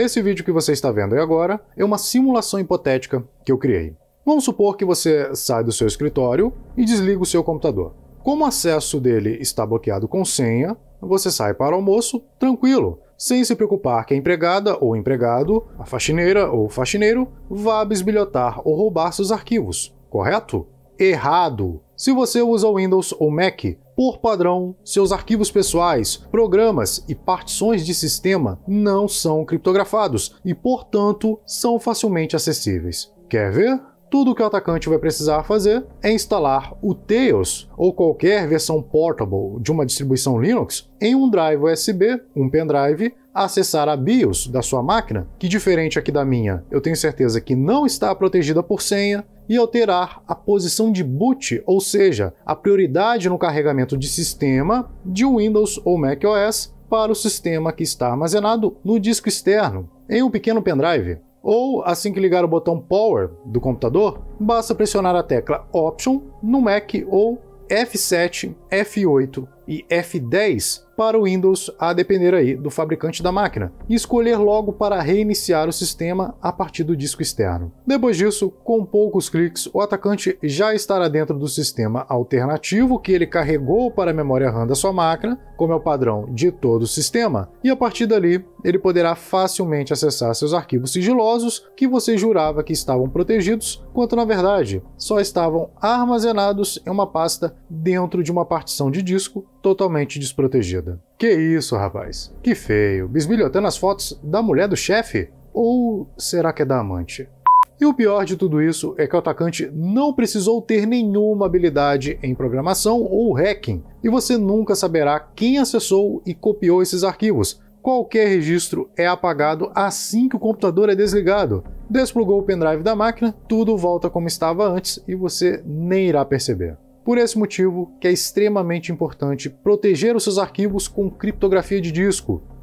Esse vídeo que você está vendo aí agora é uma simulação hipotética que eu criei. Vamos supor que você sai do seu escritório e desliga o seu computador. Como o acesso dele está bloqueado com senha, você sai para o almoço tranquilo, sem se preocupar que a empregada ou empregado, a faxineira ou faxineiro vá bisbilhotar ou roubar seus arquivos, correto? errado. Se você usa Windows ou Mac, por padrão, seus arquivos pessoais, programas e partições de sistema não são criptografados e, portanto, são facilmente acessíveis. Quer ver? Tudo que o atacante vai precisar fazer é instalar o Tails ou qualquer versão portable de uma distribuição Linux em um drive USB, um pendrive, acessar a BIOS da sua máquina, que diferente aqui da minha, eu tenho certeza que não está protegida por senha, e alterar a posição de boot, ou seja, a prioridade no carregamento de sistema de Windows ou macOS para o sistema que está armazenado no disco externo, em um pequeno pendrive. Ou, assim que ligar o botão Power do computador, basta pressionar a tecla Option no Mac ou F7, F8 e F10 para o Windows, a depender aí do fabricante da máquina, e escolher logo para reiniciar o sistema a partir do disco externo. Depois disso, com poucos cliques, o atacante já estará dentro do sistema alternativo que ele carregou para a memória RAM da sua máquina, como é o padrão de todo o sistema, e a partir dali ele poderá facilmente acessar seus arquivos sigilosos que você jurava que estavam protegidos, quando na verdade só estavam armazenados em uma pasta dentro de uma partição de disco totalmente desprotegida. Que isso, rapaz? Que feio, bisbilhotando as fotos da mulher do chefe? Ou será que é da amante? E o pior de tudo isso é que o atacante não precisou ter nenhuma habilidade em programação ou hacking, e você nunca saberá quem acessou e copiou esses arquivos. Qualquer registro é apagado assim que o computador é desligado. Desplugou o pendrive da máquina, tudo volta como estava antes e você nem irá perceber. Por esse motivo, que é extremamente importante proteger os seus arquivos com criptografia de disco,